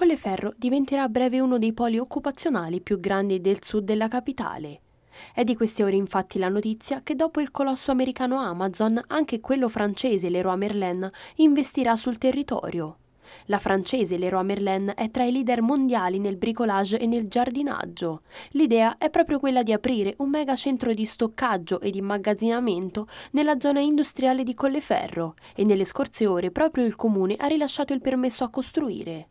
Colleferro diventerà a breve uno dei poli occupazionali più grandi del sud della capitale. È di queste ore infatti la notizia che dopo il colosso americano Amazon anche quello francese Leroy Merlin investirà sul territorio. La francese Leroy Merlin è tra i leader mondiali nel bricolage e nel giardinaggio. L'idea è proprio quella di aprire un mega centro di stoccaggio e di immagazzinamento nella zona industriale di Colleferro e nelle scorse ore proprio il comune ha rilasciato il permesso a costruire.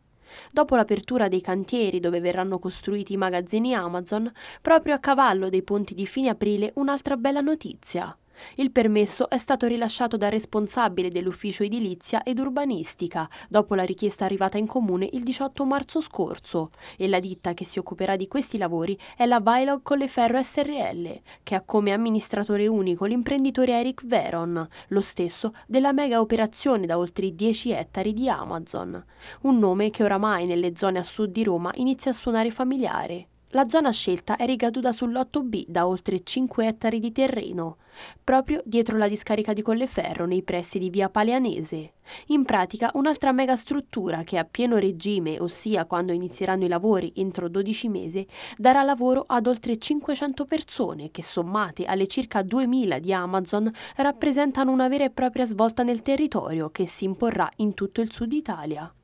Dopo l'apertura dei cantieri dove verranno costruiti i magazzini Amazon, proprio a cavallo dei ponti di fine aprile un'altra bella notizia. Il permesso è stato rilasciato dal responsabile dell'ufficio edilizia ed urbanistica, dopo la richiesta arrivata in comune il 18 marzo scorso, e la ditta che si occuperà di questi lavori è la Vailog Colleferro SRL, che ha come amministratore unico l'imprenditore Eric Veron, lo stesso della mega operazione da oltre 10 ettari di Amazon, un nome che oramai nelle zone a sud di Roma inizia a suonare familiare. La zona scelta è ricaduta sull'8B da oltre 5 ettari di terreno, proprio dietro la discarica di Colleferro nei pressi di via Paleanese. In pratica un'altra megastruttura che a pieno regime, ossia quando inizieranno i lavori entro 12 mesi, darà lavoro ad oltre 500 persone che sommate alle circa 2000 di Amazon rappresentano una vera e propria svolta nel territorio che si imporrà in tutto il sud Italia.